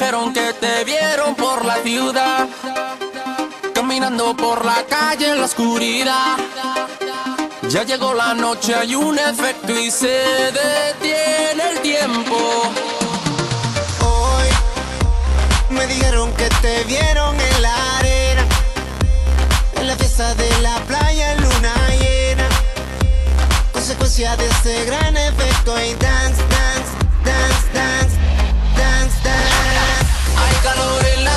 dijeron que te vieron por la ciudad, caminando por la calle en la oscuridad. Ya llegó la noche, hay un efecto y se detiene el tiempo. Hoy me dijeron que te vieron en la arena, en la fiesta de la playa en luna llena. Consecuencia de ese gran efecto y dance, dance, dance, dance. calor en la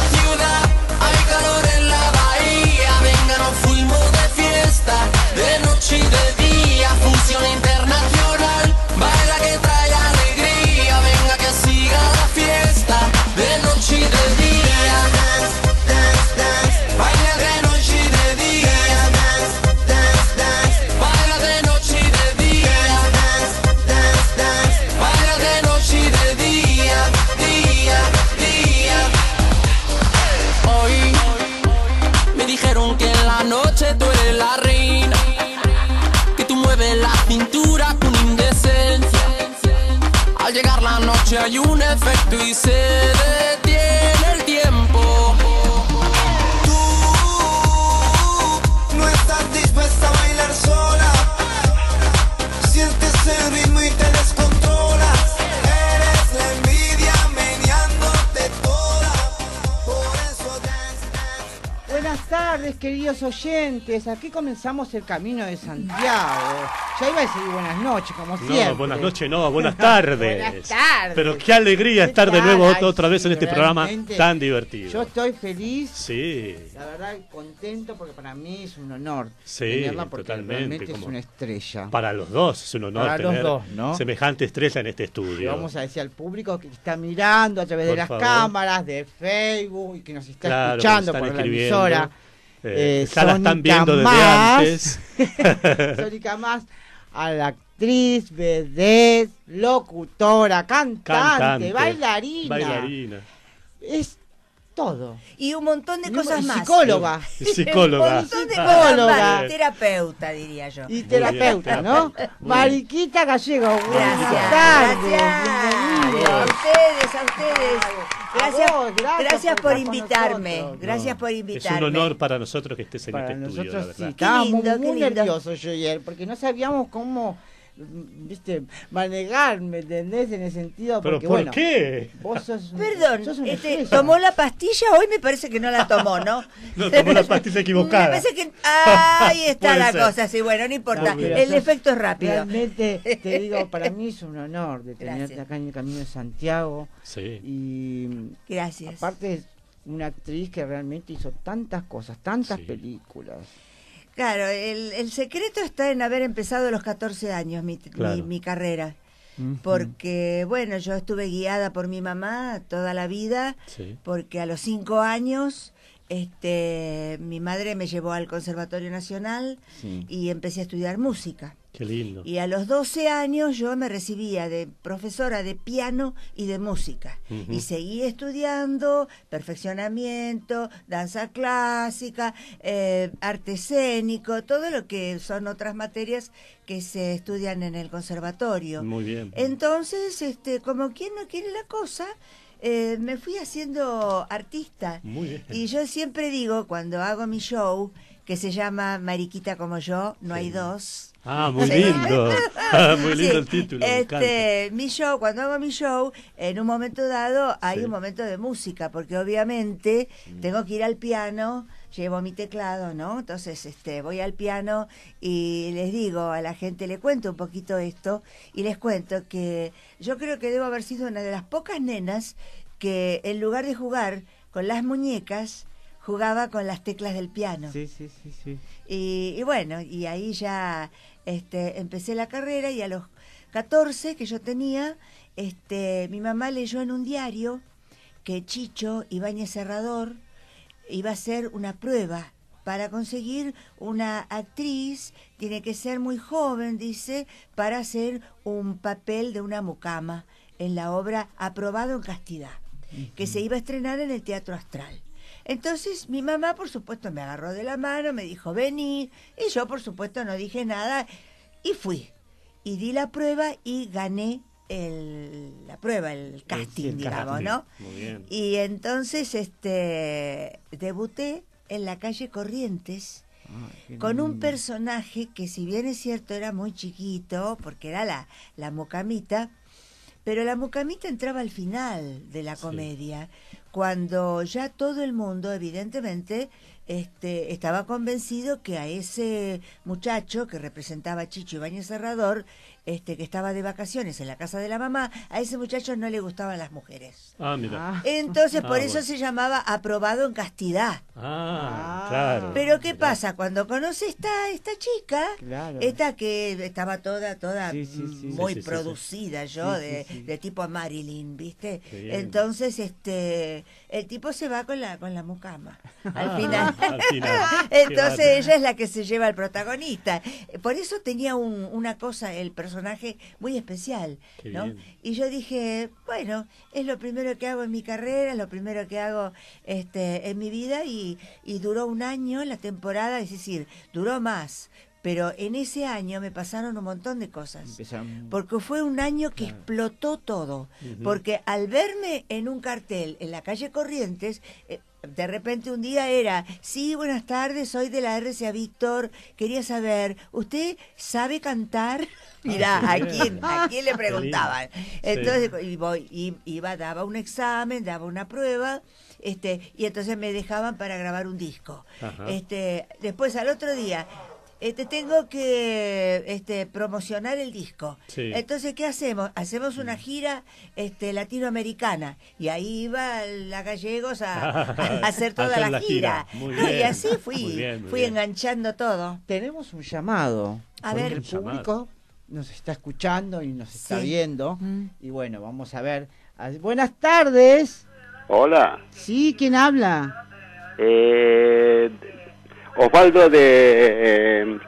Efecto y se queridos oyentes, aquí comenzamos el camino de Santiago. Ya iba a decir buenas noches, como siempre. No, buenas noches, no, buenas tardes. buenas tardes. Pero qué alegría estar de nuevo otra vez en este programa tan divertido. Yo estoy feliz. Sí. La verdad, contento porque para mí es un honor sí, tenerla porque totalmente, realmente es una estrella. Para los dos es un honor tener ¿no? semejante estrella en este estudio. vamos a decir al público que está mirando a través de las cámaras, de Facebook y que nos está escuchando por la emisora eh, eh, están viendo desde antes. Sónica más a la actriz, vedette, locutora, cantante, bailarina. bailarina. Todo. Y un montón de cosas más. Psicóloga. Psicóloga. un montón de psicóloga. Terapeuta, diría yo. Y terapeuta, ¿no? Mariquita Gallego. Gracias. Gracias. A ustedes, a ustedes. Gracias, gracias, por, invitarme. Gracias por invitarme. Es un honor para nosotros que estés en este estudio. la verdad. Estábamos muy nerviosos yo ayer porque no sabíamos cómo viste, entendés? En el sentido. Porque, ¿Pero bueno, qué? Perdón, este, ¿tomó la pastilla? Hoy me parece que no la tomó, ¿no? no, tomó la pastilla equivocada. Ahí está la cosa, sí, bueno, no importa. el efecto es rápido. Realmente, te digo, para mí es un honor de tenerte acá en el Camino de Santiago. Sí. Y. Gracias. Aparte, una actriz que realmente hizo tantas cosas, tantas películas. Claro, el, el, secreto está en haber empezado a los 14 años mi, mi, carrera. Porque, bueno, yo estuve guiada por mi mamá toda la vida, porque a los 5 años este, mi madre me llevó al Conservatorio Nacional y empecé a estudiar música. Qué lindo. Y a los 12 años yo me recibía de profesora de piano y de música. Y seguí estudiando perfeccionamiento, danza clásica, eh, arte escénico, todo lo que son otras materias que se estudian en el conservatorio. Muy bien. Entonces, este, como quien no quiere la cosa, eh, me fui haciendo artista. Y yo siempre digo, cuando hago mi show, que se llama Mariquita como yo, no hay dos Ah, ah, muy lindo. muy lindo el título. Este, mi show, cuando hago mi show, en un momento dado hay un momento de música, porque obviamente mm. tengo que ir al piano, llevo mi teclado, ¿no? Entonces, este, voy al piano y les digo a la gente, le cuento un poquito esto y les cuento que yo creo que debo haber sido una de las pocas nenas que en lugar de jugar con las muñecas, jugaba con las teclas del piano. Sí, sí, sí, sí. y, bueno, y ahí ya este, empecé la carrera y a los 14 que yo tenía, este, mi mamá leyó en un diario que Chicho Ibáñez Serrador iba a hacer una prueba para conseguir una actriz tiene que ser muy joven, dice, para hacer un papel de una mucama en la obra Aprobado en Castidad, que se iba a estrenar en el Teatro Astral. Entonces mi mamá, por supuesto, me agarró de la mano, me dijo, vení, y yo, por supuesto, no dije nada, y fui. Y di la prueba y gané el, la prueba, el casting, digamos, ¿no? Y entonces este, debuté en la calle Corrientes con un personaje que si bien es cierto era muy chiquito, porque era la, la mucamita, pero la mucamita entraba al final de la comedia, cuando ya todo el mundo, evidentemente, este, estaba convencido que a ese muchacho que representaba a Chicho Ibañez Serrador, este, que estaba de vacaciones en la casa de la mamá, a ese muchacho no le gustaban las mujeres. Ah, mira. Ah. Entonces, ah, por eso se llamaba aprobado en castidad. Ah, ah. claro. Pero ¿qué pasa? Cuando conoce esta, esta chica, esta que estaba toda, toda muy producida yo, de, de, tipo Marilyn, ¿viste? Entonces, este el tipo se va con la, con la mucama al final. Ah, Entonces ella es la que se lleva al protagonista. Por eso tenía un, una cosa, el personaje muy especial. ¿no? Y yo dije, bueno, es lo primero que hago en mi carrera, es lo primero que hago este, en mi vida y, y duró un año la temporada, es decir, duró más pero en ese año me pasaron un montón de cosas. Porque fue un año que explotó todo. Porque al verme en un cartel en la calle Corrientes, eh, de repente un día era, sí, buenas tardes, soy de la RCA Víctor, quería saber, ¿usted sabe cantar? Ah, Mirá, ¿a quién, ah. le preguntaban? Entonces y, iba, daba un examen, daba una prueba, este, y entonces me dejaban para grabar un disco. Este, después al otro día, este, tengo que este, promocionar el disco. Entonces, ¿qué hacemos? Hacemos una mm. gira este, latinoamericana. Y ahí iba la Gallegos a, hacer toda la, gira. Y así fui, fui enganchando todo. Tenemos un llamado. A ver, el público nos está escuchando y nos está viendo. Mm. Y bueno, vamos a ver. Ah, buenas tardes. Hola. Sí, ¿quién habla? Eh, Osvaldo de... Eh, eh,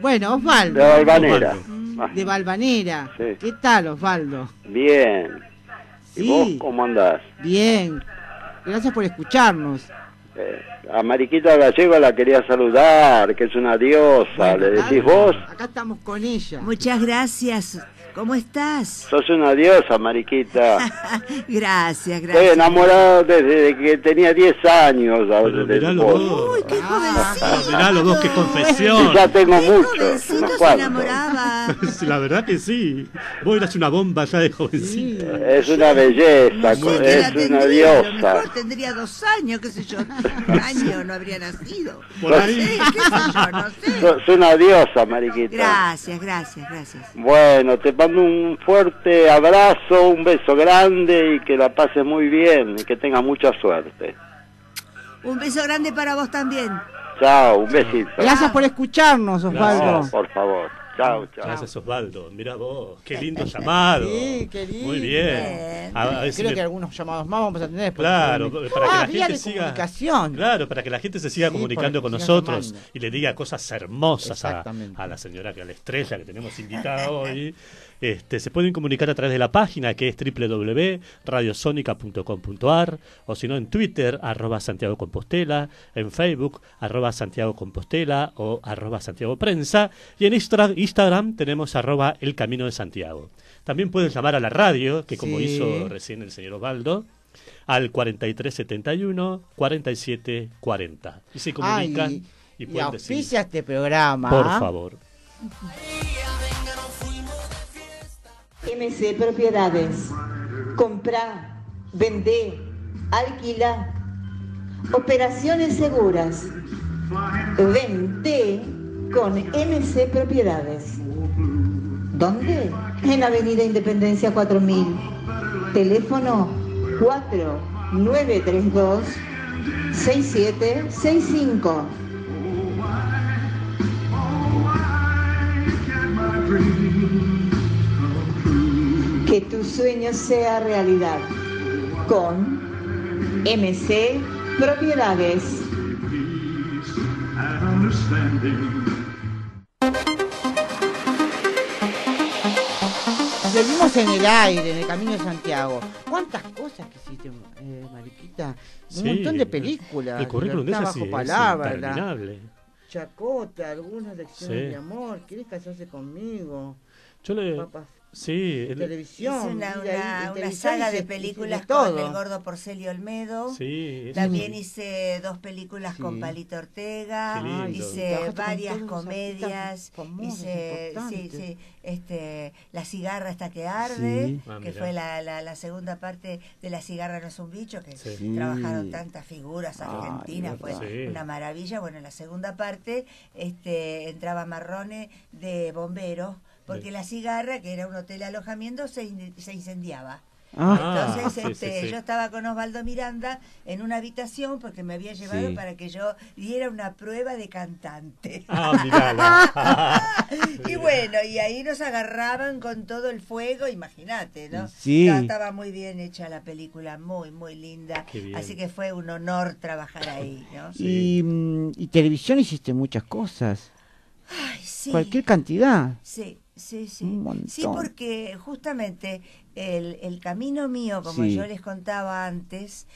bueno, Osvaldo. De Valvanera. Mm, ah. De Valvanera. ¿Qué tal, Osvaldo? Bien. ¿Y vos cómo andás? Bien. Gracias por escucharnos. Eh, a Mariquita Gallego la quería saludar, que es una diosa. ¿Le decís vos? Acá estamos con ella. Muchas gracias. ¿Cómo estás? Sos una diosa, Mariquita. gracias, gracias. Estoy enamorado desde que tenía 10 años. Ahora mirá los dos. Uy, qué ah. jovencito. los dos, qué confesión. ya tengo mucho. muchos. se La verdad que sí. Vos eras una bomba ya de jovencito. Es una belleza, es una diosa. Yo tendría dos años, qué sé yo. Un año no habría nacido. Por no qué sé yo, no sé. Sos una diosa, Mariquita. Gracias, gracias, gracias. Bueno, te vamos un fuerte abrazo, un beso grande y que la pases muy bien y que tenga mucha suerte. Un beso grande para vos también. Chao, un besito. Gracias por escucharnos, Osvaldo. por favor. Chao, chao. Gracias, Osvaldo. Mira vos, qué lindo llamado. Sí, qué lindo. Muy bien. Creo que algunos llamados más vamos a tener después. Claro, para que ah, la gente siga. Comunicación. Claro, para que la gente se siga comunicando con nosotros y le diga cosas hermosas a, a, la señora que a la estrella que tenemos invitada hoy. Este, se pueden comunicar a través de la página que es www.radiosónica.com.ar o si no en Twitter, arroba Santiago Compostela, en Facebook, arroba Santiago Compostela o arroba Santiago Prensa y en Instagram, tenemos arroba El Camino de Santiago. También pueden llamar a la radio, que como hizo recién el señor Osvaldo, al 4371 4740. Y se comunican y, pueden y decir, este programa. Por favor. MC eh, Propiedades. Comprá, vende, alquila. Operaciones seguras. Vente con MC Propiedades. ¿Dónde? En Avenida Independencia 4000. Teléfono 4932 6765 que tu sueño sea realidad con MC Propiedades. Seguimos en el aire, en el Camino de Santiago. ¿Cuántas cosas que hiciste, eh, Mariquita? Un montón de películas. El currículum de esas es Chacota, algunas lecciones de amor. ¿Quieres casarse conmigo? Yo le, Sí, televisión. una, saga de películas con el gordo Porcelio Olmedo. Sí, También hice dos películas con Palito Ortega. Hice varias comedias. Hice, este, La cigarra hasta que arde, ah, que fue la, segunda parte de La cigarra no es un bicho, que trabajaron tantas figuras argentinas, fue una maravilla. Bueno, en la segunda parte este, entraba Marrone de Bomberos porque la cigarra, que era un hotel de alojamiento, se, incendiaba. Ah. Entonces ah, este, yo estaba con Osvaldo Miranda en una habitación porque me había llevado para que yo diera una prueba de cantante. Ah, y bueno, y ahí nos agarraban con todo el fuego, imagínate, ¿no? Sí. Estaba muy bien hecha la película, muy, muy linda. Así que fue un honor trabajar ahí, ¿no? Y, mm, y televisión hiciste muchas cosas. Ay, sí. Cualquier cantidad. Sí. Sí, sí. Sí, porque justamente el, camino mío, como yo les contaba antes,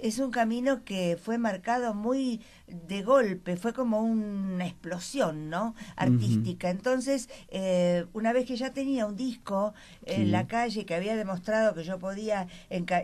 es un camino que fue marcado muy de golpe, fue como una explosión, ¿no? Artística. Entonces, eh, una vez que ya tenía un disco en la calle que había demostrado que yo podía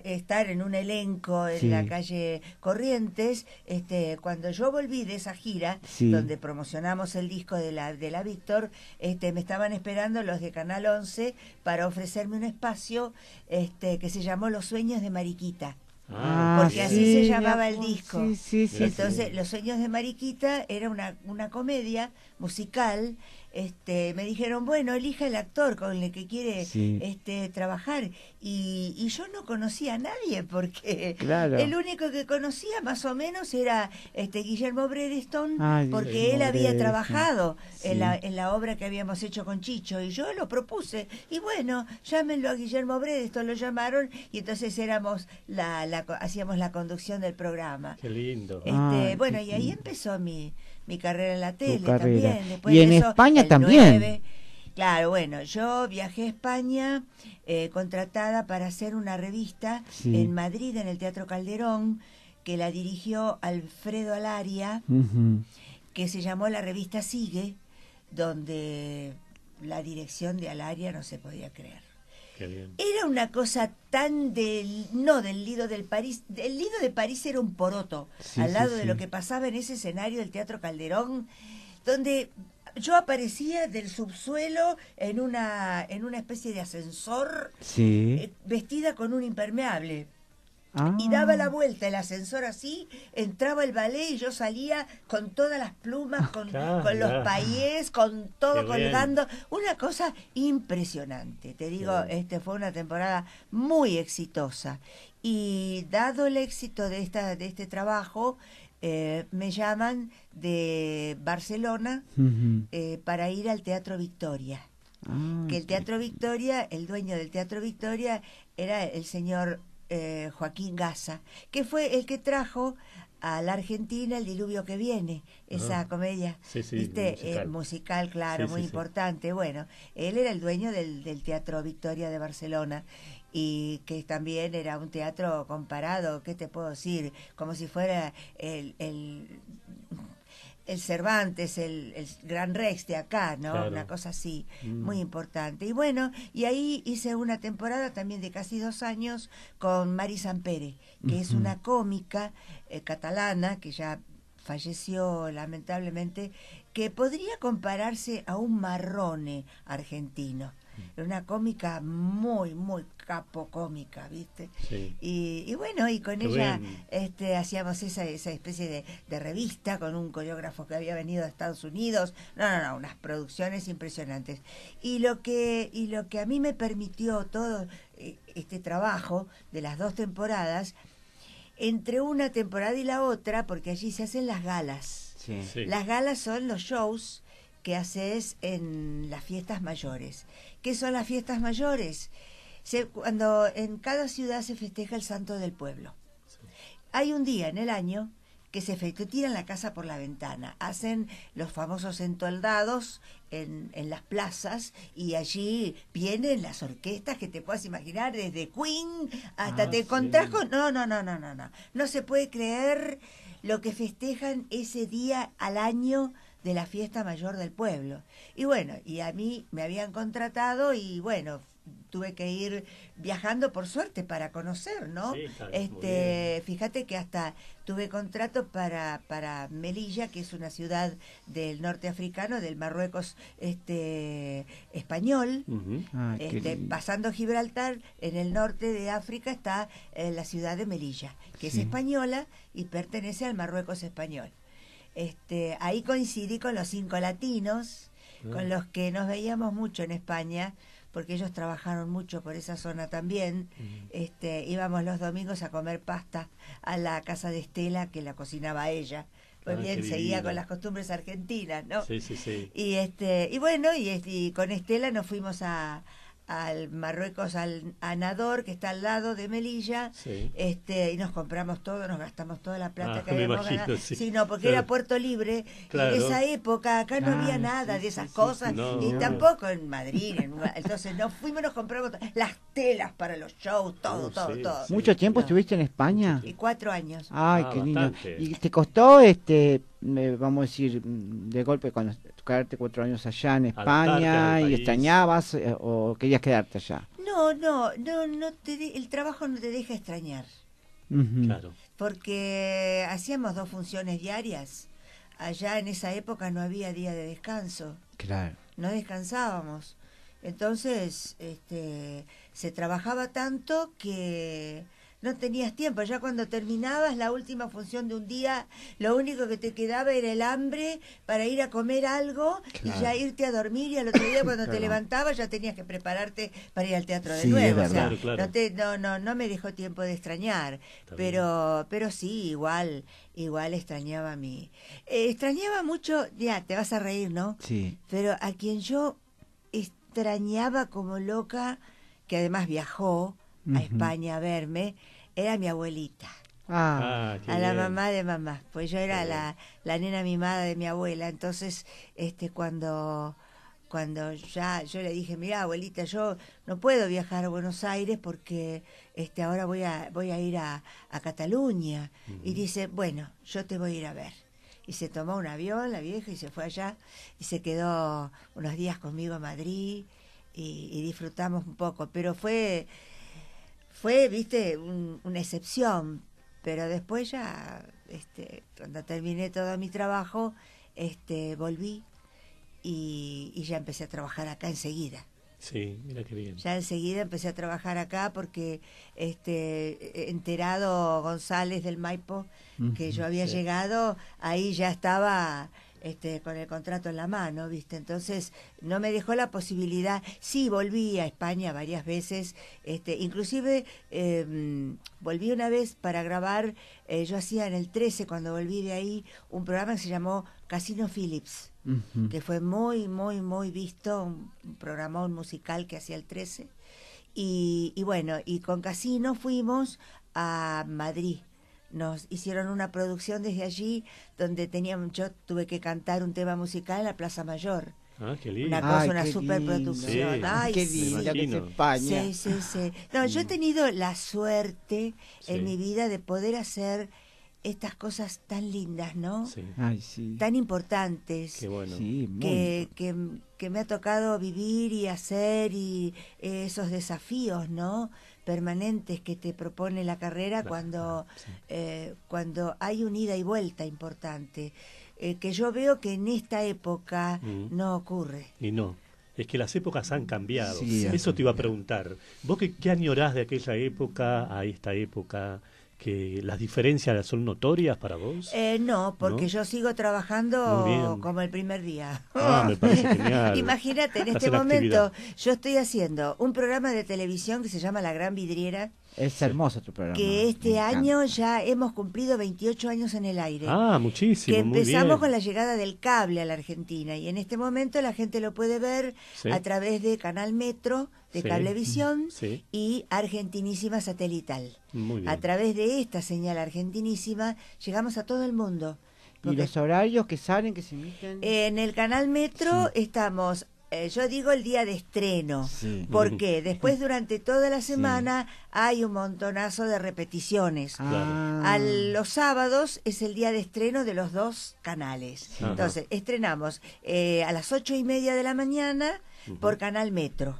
estar en un elenco en la calle Corrientes, este, cuando yo volví de esa gira, donde promocionamos el disco de la, de la Víctor, este, me estaban esperando los de Canal 11 para ofrecerme un espacio este, que se llamó Los Sueños de Mariquita. Ah, porque así se llamaba el disco. Entonces, Los Sueños de Mariquita era una, una comedia musical este, me dijeron, bueno, elija el actor con el que quiere este, trabajar. Y, y, yo no conocía a nadie porque el único que conocía más o menos era este, Guillermo Bredestone, ah, porque él había trabajado en, la, en la obra que habíamos hecho con Chicho y yo lo propuse. Y bueno, llámenlo a Guillermo Bredestone, lo llamaron y entonces éramos la, la hacíamos la conducción del programa. Qué lindo. Este, bueno, y ahí empezó mi mi carrera en la tele también. Después y en España también. claro, bueno, yo viajé a España eh, contratada para hacer una revista en Madrid, en el Teatro Calderón, que la dirigió Alfredo Alaria, que se llamó la revista Sigue, donde la dirección de Alaria no se podía creer. Era una cosa tan del, no del Lido del París, el Lido de París era un poroto, al lado de lo que pasaba en ese escenario del Teatro Calderón, donde yo aparecía del subsuelo en una, en una especie de ascensor, eh, vestida con un impermeable. Y ah. daba la vuelta el ascensor así, entraba el ballet y yo salía con todas las plumas, ah, con, los con todo colgando. Una cosa impresionante. Te digo, este fue una temporada muy exitosa. Y dado el éxito de, esta, de este trabajo, eh, me llaman de Barcelona eh, para ir al Teatro Victoria. Ah, que el Teatro Victoria, el dueño del Teatro Victoria era el señor eh, Joaquín Gaza, que fue el que trajo a la Argentina El diluvio que viene, ah, esa comedia ¿viste? Eh, musical. claro, muy importante. Bueno, él era el dueño del, del, Teatro Victoria de Barcelona y que también era un teatro comparado, ¿qué te puedo decir? Como si fuera el el Cervantes, el, el, Gran Rex de acá, ¿no? Una cosa así, mm. muy importante. Y bueno, y ahí hice una temporada también de casi dos años con Mari Sampere, que es una cómica eh, catalana que ya falleció lamentablemente, que podría compararse a un marrone argentino. Era una cómica muy, muy capo cómica, ¿viste? Y, bueno, y con ella este, hacíamos esa, esa especie de, revista con un coreógrafo que había venido a Estados Unidos. No, no, no, unas producciones impresionantes. Y lo que, lo que a mí me permitió todo eh, este trabajo de las dos temporadas, entre una temporada y la otra, porque allí se hacen las galas. Las galas son los shows que haces en las fiestas mayores. ¿Qué son las fiestas mayores? cuando en cada ciudad se festeja el santo del pueblo. Hay un día en el año que se tira tiran la casa por la ventana, hacen los famosos entoldados en, en, las plazas y allí vienen las orquestas que te puedas imaginar, desde Queen hasta ah, te encontrás con... No, no, no, no, no, no. No se puede creer lo que festejan ese día al año de la fiesta mayor del pueblo. Y bueno, y a mí me habían contratado y bueno, tuve que ir viajando por suerte para conocer, ¿no? este, fíjate que hasta tuve contrato para para Melilla, que es una ciudad del norte africano, del Marruecos este español. Ah, este, pasando Gibraltar, en el norte de África está eh, la ciudad de Melilla, que es española y pertenece al Marruecos español. Este, ahí coincidí con los cinco latinos, ah. con los que nos veíamos mucho en España, porque ellos trabajaron mucho por esa zona también. Mm. Este, íbamos los domingos a comer pasta a la casa de Estela, que la cocinaba ella. Pues bien, seguía con las costumbres argentinas, ¿no? Sí, sí, sí. Y, este, y bueno, y con Estela nos fuimos a, al Marruecos, al, Anador, que está al lado de Melilla, este, y nos compramos todo, nos gastamos toda la plata ah, que habíamos porque era Puerto Libre, en esa época acá no ah, había nada de esas cosas, y tampoco en Madrid, entonces nos fuimos, nos compramos las telas para los shows, todo, todo, todo. ¿Mucho tiempo estuviste en España? Y cuatro años. Ay, qué ah, lindo. ¿Y te costó este vamos a decir, mm, de golpe, cuando quedarte cuatro años allá en España y extrañabas eh, o querías quedarte allá? No, no, no, te el trabajo no te deja extrañar. Claro. Porque hacíamos dos funciones diarias. Allá en esa época no había día de descanso. Claro. No descansábamos. Entonces, este, se trabajaba tanto que no tenías tiempo. Ya cuando terminabas la última función de un día, lo único que te quedaba era el hambre para ir a comer algo y ya irte a dormir. Y al otro día, cuando te levantabas, ya tenías que prepararte para ir al teatro de nuevo. O sea, no, no, no, me dejó tiempo de extrañar. pero, pero sí, igual. Igual extrañaba a mí. Eh, extrañaba mucho, ya te vas a reír, ¿no? Sí. Pero a quien yo extrañaba como loca, que además viajó a España a verme, era mi abuelita. Ah. Ah, ah, a la mamá de mamá. Pues yo era la, la, nena mimada de mi abuela. Entonces, este, cuando, cuando ya yo le dije, mira abuelita, yo no puedo viajar a Buenos Aires porque este, ahora voy a, voy a ir a, Cataluña. Y dice, bueno, yo te voy a ir a ver. Y se tomó un avión, la vieja, y se fue allá. Y se quedó unos días conmigo a Madrid. y disfrutamos un poco. Pero fue fue, viste, una excepción, pero después ya, este, cuando terminé todo mi trabajo, este, volví y, ya empecé a trabajar acá enseguida. Sí, mira qué bien. Ya enseguida empecé a trabajar acá porque este enterado González del Maipo que yo había llegado, ahí ya estaba este, con el contrato en la mano, ¿viste? Entonces no me dejó la posibilidad, sí volví a España varias veces, este, inclusive em, volví una vez para grabar, eh, yo hacía en el 13 cuando volví de ahí un programa que se llamó Casino Phillips, que fue muy, muy, muy visto, un, un musical que hacía el 13. Y, y bueno, y con Casino fuimos a Madrid nos hicieron una producción desde allí donde tenía yo tuve que cantar un tema musical en la Plaza Mayor. Ah, qué lindo. Una cosa, una superproducción. Ay, qué lindo, Sí, sí, sí. No, yo he mm. tenido la suerte en mi vida de poder hacer estas cosas tan lindas, ¿no? Sí. sí. Tan importantes. Qué bueno. Sí, que, que, me ha tocado vivir y hacer y eh, esos desafíos, ¿no? permanentes que te propone la carrera cuando, eh, cuando hay un ida y vuelta importante, eh, que yo veo que en esta época mm. no ocurre. Y no, es que las épocas han cambiado. Eso te iba a preguntar. ¿Vos qué, año añorás de aquella época a esta época? que las diferencias son notorias para vos? Eh, no, porque yo sigo trabajando como el primer día. Ah, Imagínate, en este momento yo estoy haciendo un programa de televisión que se llama La Gran Vidriera es hermoso tu programa. Que este año ya hemos cumplido 28 años en el aire. Ah, muchísimo. empezamos con la llegada del cable a la Argentina y en este momento la gente lo puede ver a través de Canal Metro, de Cablevisión mm, y Argentinísima Satelital. A través de esta señal argentinísima llegamos a todo el mundo. ¿Y los horarios que salen, que se emiten? En el canal Metro estamos eh, yo digo el día de estreno, porque después durante toda la semana hay un montonazo de repeticiones. Ah. A los sábados es el día de estreno de los dos canales. Entonces, estrenamos eh, a las ocho y media de la mañana por Canal Metro.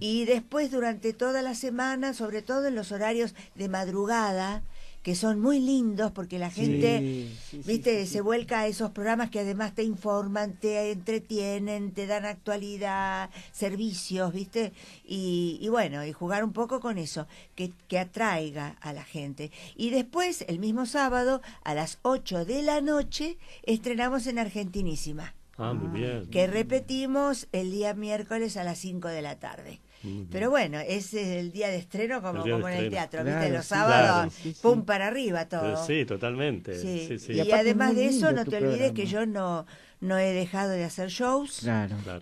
Y después durante toda la semana, sobre todo en los horarios de madrugada, que son muy lindos porque la gente, viste, se vuelca a esos programas que además te informan, te entretienen, te dan actualidad, servicios, viste, y, bueno, y jugar un poco con eso, que, que, atraiga a la gente. Y después, el mismo sábado, a las 8 de la noche, estrenamos en Argentinísima. Ah, muy bien. Que repetimos el día miércoles a las 5 de la tarde. Pero bueno, ese es el día de estreno como, en el teatro, ¿viste? Los sábados, pum para arriba todo. Eh, sí, totalmente. y, además de eso, no te olvides que yo no no he dejado de hacer shows.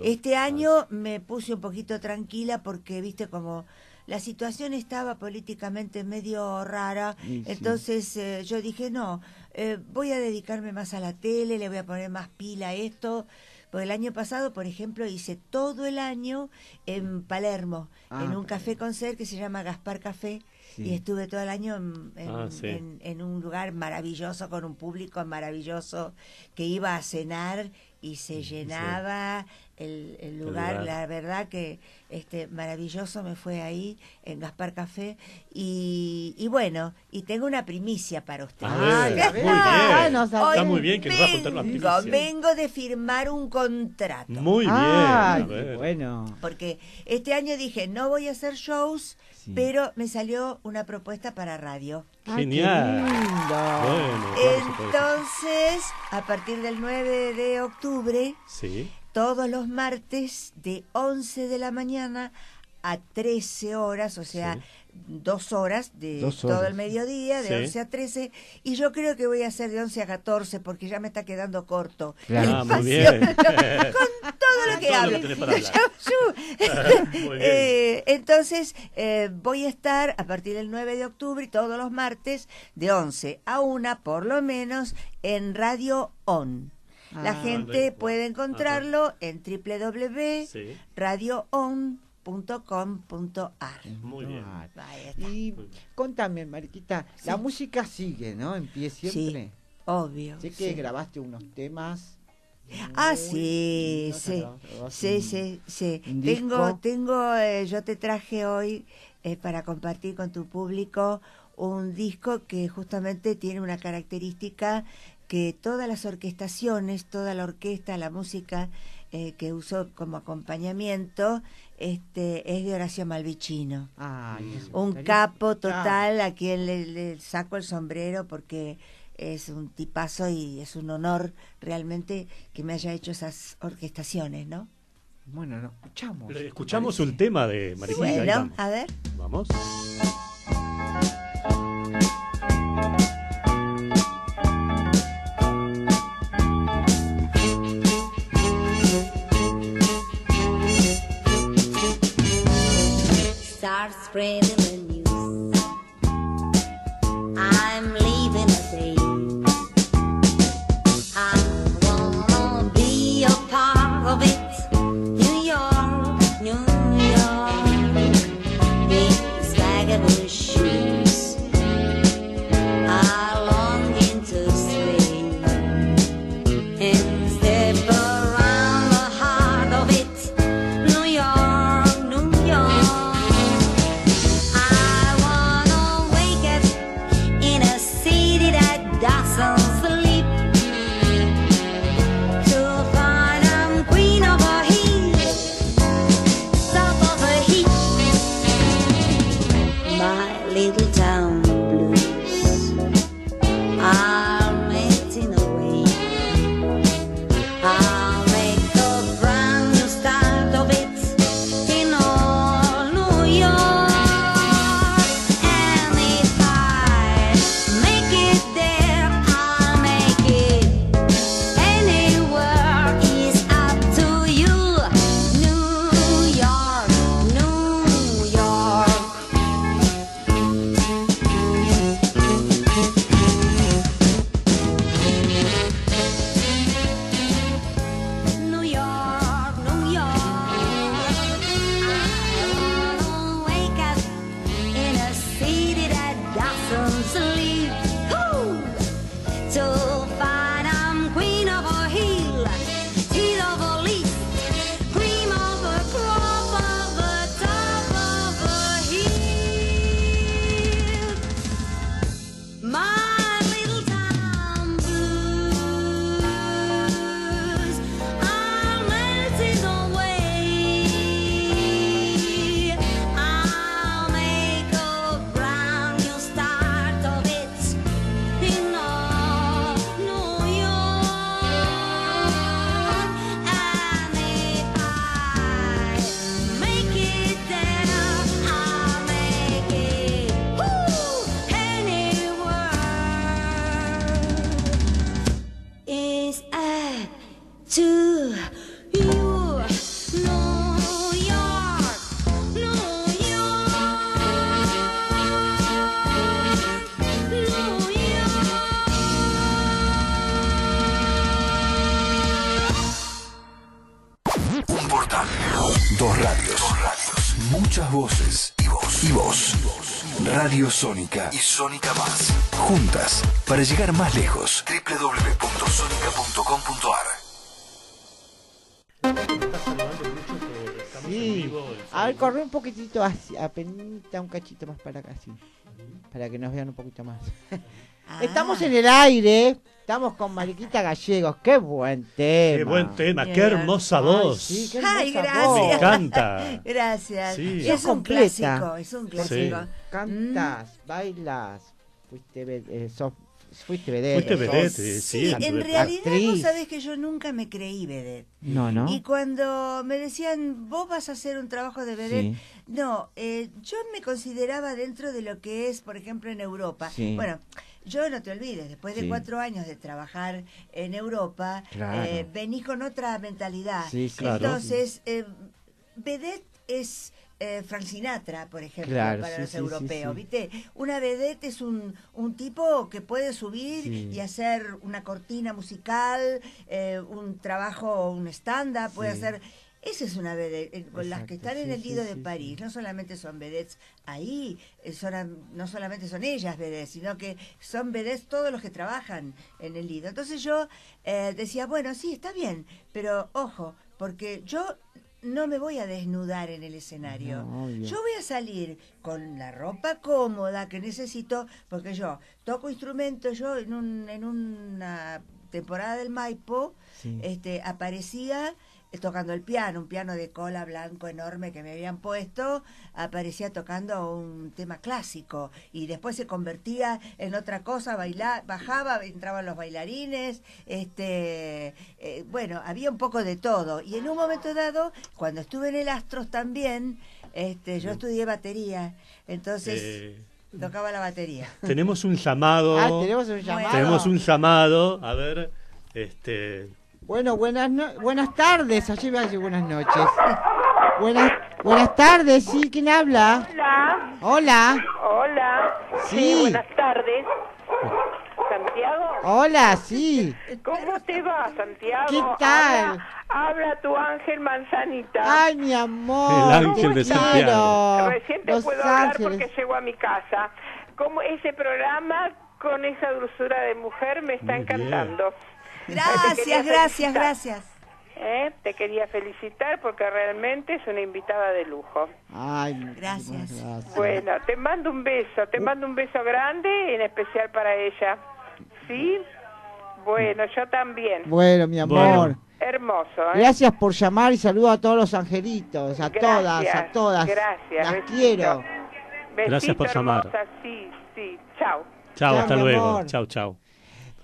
Este año me puse un poquito tranquila porque, viste, como la situación estaba políticamente medio rara, entonces eh, yo dije, no, eh, voy a dedicarme más a la tele, le voy a poner más pila a esto. Porque el año pasado, por ejemplo, hice todo el año en Palermo, ah, en un café con ser que se llama Gaspar Café. Y estuve todo el año ah, en, un lugar maravilloso, con un público maravilloso, que iba a cenar y se mm, llenaba el, lugar. La verdad que este maravilloso me fue ahí en Gaspar Café y, bueno, y tengo una primicia para usted. Ah, muy ah, Está muy bien que nos va a contar la primicia. Vengo de firmar un contrato. Muy bien. Ah, bueno. Porque este año dije, no voy a hacer shows, pero me salió una propuesta para radio. Ah, Genial. Bueno, Entonces, a, partir del 9 de octubre, sí. todos los martes de 11 de la mañana a 13 horas, o sea, dos horas de todo el mediodía, de 11 a 13, y yo creo que voy a hacer de 11 a 14 porque ya me está quedando corto. Claro. Ah, muy bien. todo lo que hablo. Eh, entonces, eh, voy a estar a partir del 9 de octubre y todos los martes de 11 a 1, por lo menos, en Radio On. La ah. gente puede encontrarlo en www.radioon.com.ar. Muy bien. Ah, y contame, Mariquita, la música sigue, ¿no? En pie siempre. Sí, obvio. Sé que grabaste unos temas Ah, sí, sí, sí, sí, sí. Tengo, tengo, eh, yo te traje hoy eh, para compartir con tu público un disco que justamente tiene una característica que todas las orquestaciones, toda la orquesta, la música eh, que uso como acompañamiento, este, es de Horacio Malvicino. un capo total a quien le, le saco el sombrero porque es un tipazo y es un honor realmente que me haya hecho esas orquestaciones, ¿no? Bueno, no, escuchamos. Escuchamos un tema de Mariquita. bueno, a ver. Vamos. Sónica y Sónica Más. Juntas para llegar más lejos. www.sonica.com.ar Sí. A ver, corre un poquitito hacia, apenita un cachito más para acá, sí. Para que nos vean un poquito más. Ah. Estamos en el aire Estamos con Mariquita Gallegos, qué buen tema. Qué buen tema, qué hermosa voz. Ay, gracias. Me encanta. gracias. Es, un clásico, es un clásico. Cantas, mm. bailas, fuiste, eh, fuiste vedette. sí. En realidad vos sabés que yo nunca me creí vedette. No, no. Y cuando me decían, vos vas a hacer un trabajo de vedette, no, eh, yo me consideraba dentro de lo que es, por ejemplo, en Europa. Bueno yo no te olvides, después de cuatro años de trabajar en Europa, eh, vení con otra mentalidad. Entonces, eh, vedette es francinatra, eh, Frank Sinatra, por ejemplo, para los europeos, ¿viste? Una vedette es un, tipo que puede subir y hacer una cortina musical, eh, un trabajo, un stand-up, puede hacer... Esa es una vedette. Eh, con las que están en el Lido de París no solamente son vedettes ahí, eh, son, no solamente son ellas vedettes, sino que son vedettes todos los que trabajan en el Lido. Entonces yo eh, decía, bueno, sí, está bien, pero ojo, porque yo no me voy a desnudar en el escenario. Ah, yo voy a salir con la ropa cómoda que necesito, porque yo toco instrumentos, yo en, en una temporada del Maipo este, aparecía eh, tocando el piano, un piano de cola blanco enorme que me habían puesto, aparecía tocando un tema clásico y después se convertía en otra cosa, bailar, bajaba, entraban los bailarines, este, eh, bueno, había un poco de todo. Y en un momento dado, cuando estuve en el Astros también, este, yo estudié batería, entonces... Eh, tocaba la batería. Tenemos un llamado. Ah, tenemos un llamado. Tenemos un llamado. A ver, este. Bueno, buenas, no, buenas tardes. Allí va a buenas noches. Buenas, buenas tardes, sí, ¿quién habla? Hola. Hola. Hola. Sí. buenas tardes. Santiago. Hola, sí. ¿Cómo te va, Santiago? ¿Qué tal? Habla, tu ángel manzanita. Ay, mi amor. El ángel de Santiago. Recién te puedo hablar porque llego a mi casa. ¿Cómo ese programa con esa dulzura de mujer me está encantando? Gracias, gracias, gracias. Eh, te quería felicitar porque realmente es una invitada de lujo. Ay, gracias. Bueno, te mando un beso, te uh. mando un beso grande, en especial para ella. ¿Sí? Bueno, yo también. Bueno, mi amor. Hermoso. ¿eh? Gracias por llamar y saludo a todos los angelitos, a todas, a todas. Gracias. Las quiero. gracias por llamar. Sí, sí. Chao. Chao, hasta luego. Chao, chao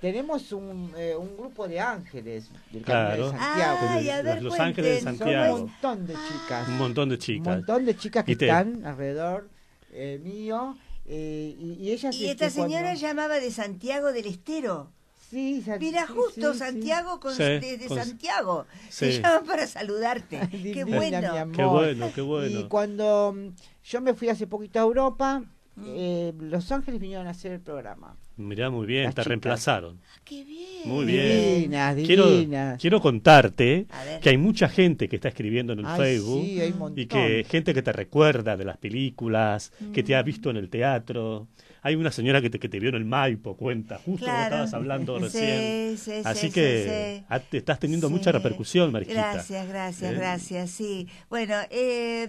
tenemos un, eh, un grupo de ángeles del claro. de Santiago. Ah, los Ángeles de Santiago. un montón de chicas. Un montón de chicas. Un montón de chicas que están alrededor eh, mío. Eh, y, ellas y este, esta señora llamaba de Santiago del Estero. Sí, Santiago. Mira, justo Santiago de de Santiago. Se llaman para saludarte. qué bueno. Qué bueno, qué bueno. Y cuando mm, yo me fui hace poquito a Europa, mm. Los Ángeles vinieron a hacer el programa. Mirá, muy bien, te reemplazaron. qué bien. Muy bien. Quiero, contarte que hay mucha gente que está escribiendo en el Facebook sí, hay y que gente que te recuerda de las películas, que te ha mm. visto en el teatro. Hay una señora que te, que te vio en el Maipo, cuenta, justo claro. estabas hablando recién. Sí, sí, Así que estás teniendo mucha repercusión, Marisquita. Gracias, gracias, ¿Eh? gracias, sí. Bueno, eh,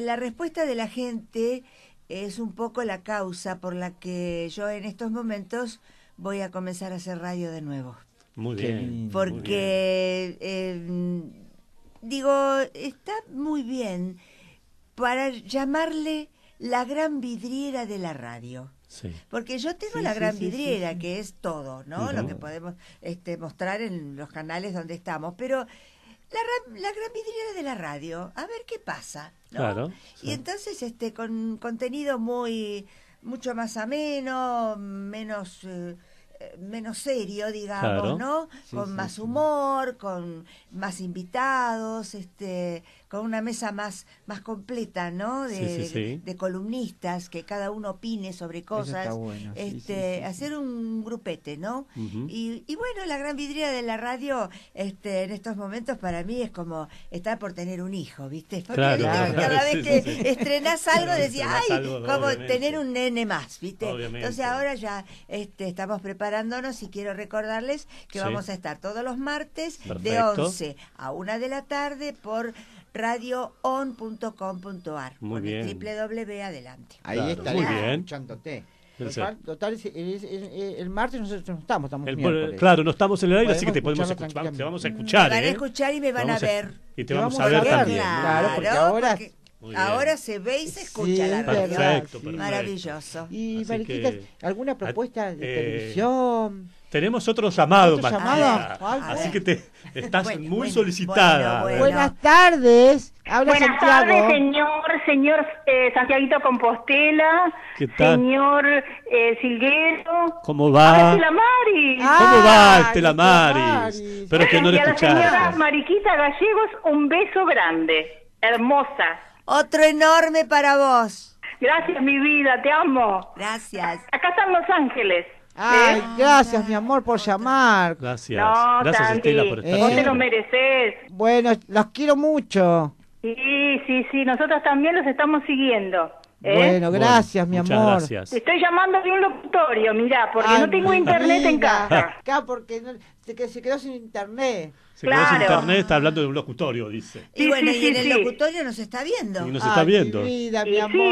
la respuesta de la gente es un poco la causa por la que yo en estos momentos voy a comenzar a hacer radio de nuevo. Muy bien. Porque, eh, digo, está muy bien para llamarle la gran vidriera de la radio. Sí. Porque yo tengo la gran vidriera, que es todo, ¿no? Lo que podemos este, mostrar en los canales donde estamos. Pero la, la gran vidriera de la radio, a ver qué pasa. Y entonces este con contenido muy mucho más ameno, menos eh, menos serio, digamos, ¿no? con más humor, con más invitados, este con una mesa más, más completa, ¿no? De, columnistas, que cada uno opine sobre cosas. este, hacer un grupete, ¿no? y, bueno, la gran vidriera de la radio este, en estos momentos para mí es como estar por tener un hijo, ¿viste? Porque claro, cada vez que estrenás algo decía, ay, como tener un nene más, ¿viste? Obviamente. Entonces ahora ya este, estamos preparándonos y quiero recordarles que vamos a estar todos los martes de 11 a 1 de la tarde por radioon.com.ar. Muy bien. W adelante. Ahí está, muy bien. escuchándote. Total, total es, el martes nosotros no estamos, estamos el, Claro, no estamos en el aire, así que te podemos escuchar. Te vamos a escuchar. te van a ¿eh? escuchar y me van a ver. Y te, vamos, a ver, también. Claro, porque ahora. Ahora se ve y se escucha la verdad Perfecto, Maravilloso. Y, Mariquita, ¿alguna propuesta de eh, televisión? Tenemos otro llamado, ¿Otro Así que te, estás muy solicitada. Buenas tardes. Habla Buenas tardes, señor, señor eh, Santiaguito Compostela. ¿Qué tal? Señor eh, Silguero. ¿Cómo va? Estela Ah, ¿Cómo va Estela Maris? Pero que no le escuchaste. a la señora Mariquita Gallegos, un beso grande. Hermosa. Otro enorme para vos. Gracias, mi vida, te amo. Gracias. Acá están Los Ángeles. Ay, ¿Eh? gracias, mi amor, por llamar. Gracias. gracias, Estela, por estar. Eh. Vos te lo mereces. Bueno, los quiero mucho. Sí, sí, sí, nosotros también los estamos siguiendo. ¿eh? Bueno, gracias, mi amor. Gracias. estoy llamando de un locutorio, mirá, porque no tengo internet en casa. Acá porque se, quedó sin internet. Se quedó sin internet, está hablando de un locutorio, dice. Y bueno, y en el locutorio nos está viendo. Y nos está viendo. Sí,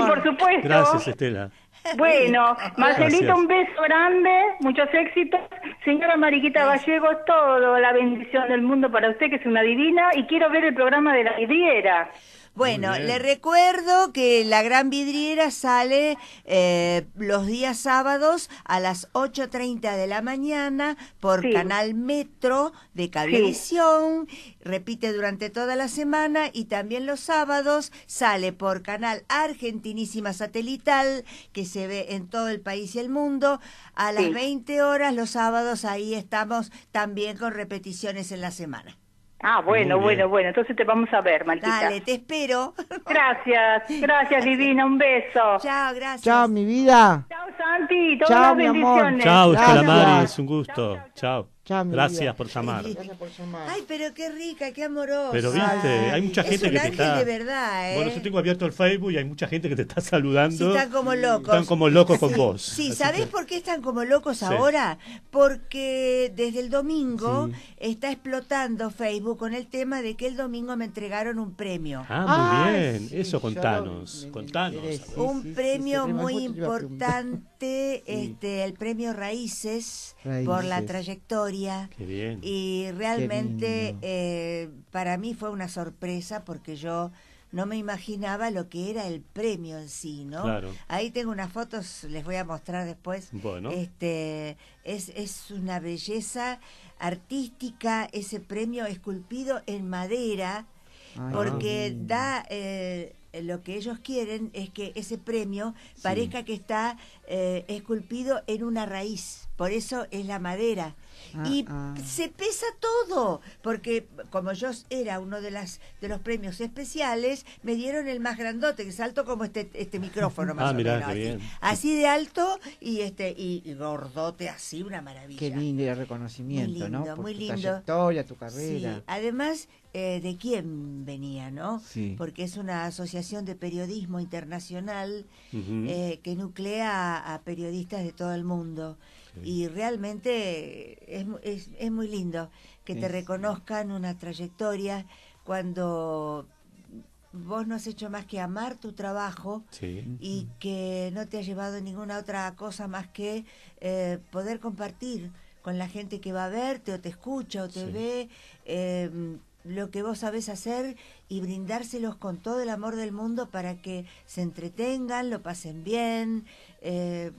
por supuesto. Gracias, Estela. Bueno, Marcelito, un beso grande, muchos éxitos. Señora Mariquita Gallegos, todo la bendición del mundo para usted, que es una divina, y quiero ver el programa de la vidriera. Bueno, le recuerdo que la Gran Vidriera sale eh, los días sábados a las 8.30 de la mañana por Canal Metro de Cablevisión. Repite durante toda la semana y también los sábados sale por Canal Argentinísima Satelital, que se ve en todo el país y el mundo. A las 20 horas los sábados ahí estamos también con repeticiones en la semana. Ah, bueno, bueno, bueno. Entonces te vamos a ver, Martita. Dale, te espero. Gracias, gracias, Divina. Un beso. Chao, gracias. Chao, mi vida. Chao, Santi. Todas Chao, mi amor. Chao, Chao, la madre. Es un gusto. Chao gracias, por llamar. Ay, pero qué rica, qué amorosa. Pero viste, hay mucha gente que te está. de verdad, ¿eh? Bueno, yo tengo abierto el Facebook y hay mucha gente que te está saludando. están como locos. Están como locos con vos. Sí, ¿sabés por qué están como locos ahora? Porque desde el domingo está explotando Facebook con el tema de que el domingo me entregaron un premio. Ah, muy bien. Eso contanos. contanos. Un premio muy importante este el premio Raíces, por la trayectoria. Y realmente eh, para mí fue una sorpresa porque yo no me imaginaba lo que era el premio en sí, Ahí tengo unas fotos, les voy a mostrar después. Este, es, una belleza artística, ese premio esculpido en madera, porque da eh, eh, lo que ellos quieren es que ese premio parezca que está eh, esculpido en una raíz por eso es la madera. Ah, y ah. se pesa todo, porque como yo era uno de las de los premios especiales, me dieron el más grandote, que es alto como este, este micrófono más ah, o así, de alto y este y, gordote así, una maravilla. Qué lindo el reconocimiento, muy lindo, ¿no? Por tu trayectoria, tu carrera. además eh, de quién venía, ¿no? Porque es una asociación de periodismo internacional eh, que nuclea a periodistas de todo el mundo. Y realmente es, es, muy lindo que te reconozcan una trayectoria cuando vos no has hecho más que amar tu trabajo y que no te ha llevado ninguna otra cosa más que eh, poder compartir con la gente que va a verte o te escucha o te ve em, lo que vos sabés hacer y brindárselos con todo el amor del mundo para que se entretengan, lo pasen bien. Eh,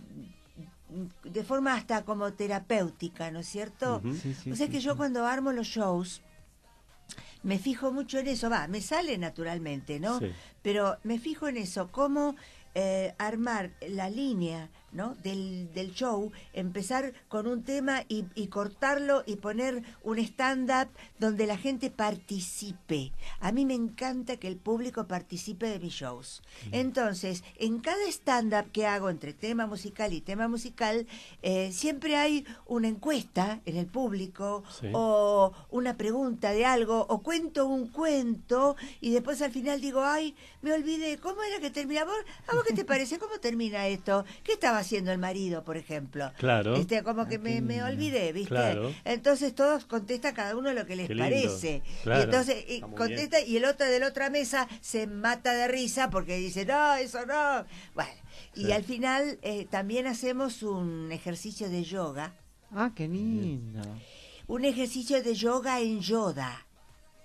de forma hasta como terapéutica, ¿no es cierto? o sea que yo cuando armo los shows, me fijo mucho en eso, va, me sale naturalmente, ¿no? Pero me fijo en eso, cómo eh, armar la línea ¿no? Del, del, show, empezar con un tema y, cortarlo y poner un stand-up donde la gente participe. A mí me encanta que el público participe de mis shows. Entonces, en cada stand-up que hago entre tema musical y tema musical, eh, siempre hay una encuesta en el público o una pregunta de algo o cuento un cuento y después al final digo, ay, me olvidé, ¿cómo era que terminaba? ¿A vos qué te parece? ¿Cómo termina esto? ¿Qué estaba haciendo el marido, por ejemplo. Claro. Este, como que me, mm, olvidé, ¿viste? Entonces todos contestan cada uno lo que les parece. Y entonces contesta y el otro de la otra mesa se mata de risa porque dice, no, eso no. Bueno, y al final eh, también hacemos un ejercicio de yoga. Ah, qué lindo. Un ejercicio de yoga en yoda.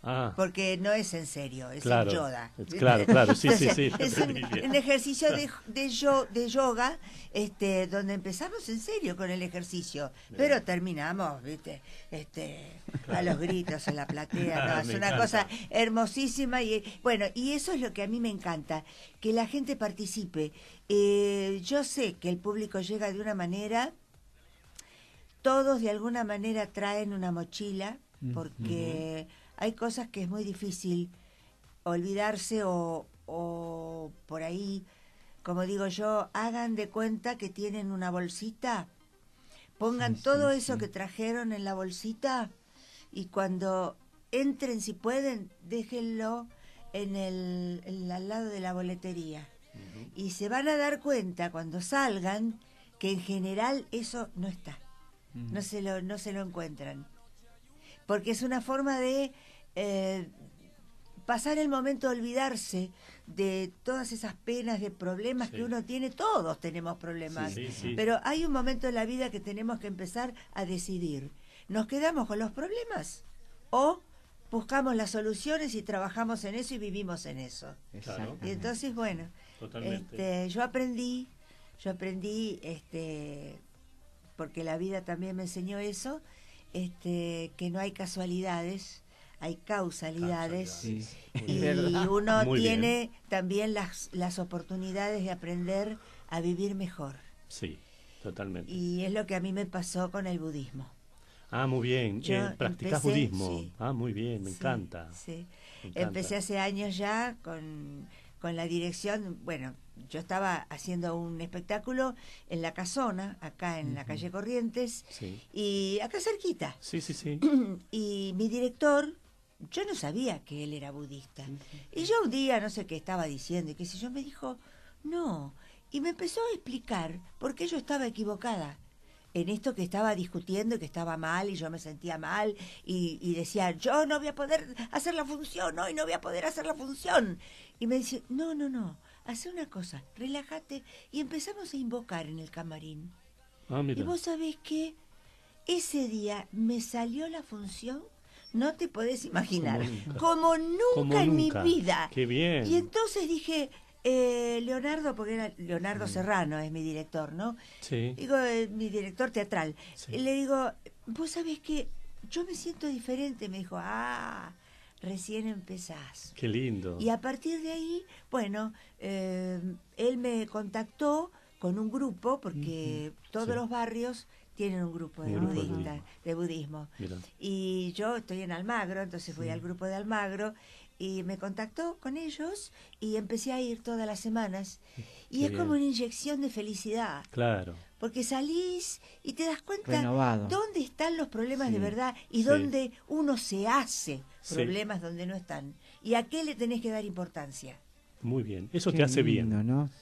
Ah. Porque no es en serio, es en yoga. Claro, claro, sí, sí, sí. Es un, ejercicio de, de, yo, de yoga este, donde empezamos en serio con el ejercicio, pero terminamos, ¿viste? Este, A los gritos, en la platea, ah, es una cosa hermosísima. y Bueno, y eso es lo que a mí me encanta, que la gente participe. Eh, yo sé que el público llega de una manera, todos de alguna manera traen una mochila, porque hay cosas que es muy difícil olvidarse o, por ahí, como digo yo, hagan de cuenta que tienen una bolsita, pongan todo eso que trajeron en la bolsita y cuando entren, si pueden, déjenlo en el, al lado de la boletería. Y se van a dar cuenta cuando salgan que en general eso no está, no, se lo, no se lo encuentran porque es una forma de eh, pasar el momento, de olvidarse de todas esas penas, de problemas que uno tiene, todos tenemos problemas, pero hay un momento en la vida que tenemos que empezar a decidir, ¿nos quedamos con los problemas o buscamos las soluciones y trabajamos en eso y vivimos en eso? Y entonces, bueno, este, yo aprendí, yo aprendí, este, porque la vida también me enseñó eso, este, que no hay casualidades, hay causalidades y uno tiene también las, las oportunidades de aprender a vivir mejor. Sí, totalmente. Y es lo que a mí me pasó con el budismo. Ah, muy bien. Eh, Practicas budismo? Ah, muy bien, me, encanta. me Empecé hace años ya con, con la dirección, bueno, yo estaba haciendo un espectáculo en La Casona, acá en la calle Corrientes, y acá cerquita. y mi director, yo no sabía que él era budista. Y yo un día, no sé qué estaba diciendo, y qué sé yo, me dijo, no. Y me empezó a explicar por qué yo estaba equivocada en esto que estaba discutiendo que estaba mal y yo me sentía mal y, decía, yo no voy a poder hacer la función hoy, no voy a poder hacer la función. Y me dice, no, no, no, hace una cosa, relájate y empezamos a invocar en el camarín. Ah, y vos sabés que ese día me salió la función no te podés imaginar. Como nunca, como nunca. en mi vida. Qué bien. Y entonces dije, eh, Leonardo, porque era Leonardo mm. Serrano es mi director, ¿no? Sí. Digo, eh, mi director teatral. le digo, vos sabés que yo me siento diferente. Me dijo, ah, recién empezás. Qué lindo. Y a partir de ahí, bueno, eh, él me contactó con un grupo, porque todos los barrios tienen un grupo de de budismo. Y yo estoy en Almagro, entonces fui al grupo de Almagro y me contactó con ellos y empecé a ir todas las semanas. Mm, y es como una inyección de felicidad. Claro. Porque salís y te das cuenta dónde están los problemas de verdad y dónde uno se hace problemas donde no están. Y a qué le tenés que dar importancia. Muy bien, eso te hace bien,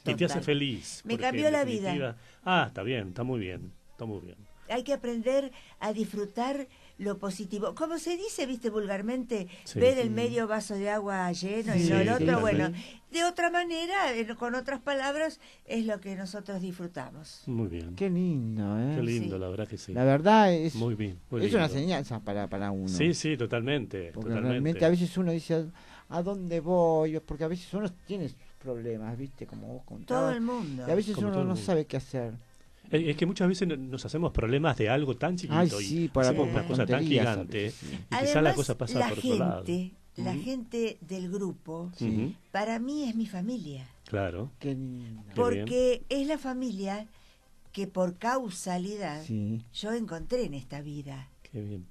Y te hace feliz. Me cambió la vida. Ah, está bien, está muy bien, está muy bien. Hay que aprender a disfrutar lo positivo. Como se dice, viste, vulgarmente, ver el medio vaso de agua lleno y no el otro, bueno, de otra manera, con otras palabras, es lo que nosotros disfrutamos. Muy bien. Qué lindo, ¿eh? Qué lindo, la verdad que sí. La verdad es, muy bien, es una enseñanza para, uno. Sí, sí, totalmente. a veces uno dice, ¿a dónde voy? Porque a veces uno tiene problemas, viste, como vos contabas. Todo el mundo. Y a veces uno no sabe qué hacer. Eh, es que muchas veces nos hacemos problemas de algo tan chiquito y sí, una cosa tan gigante y quizás la cosa pasa por gente, La gente del grupo, para mí es mi familia. Claro. porque es la familia que por causalidad yo encontré en esta vida. Qué bien.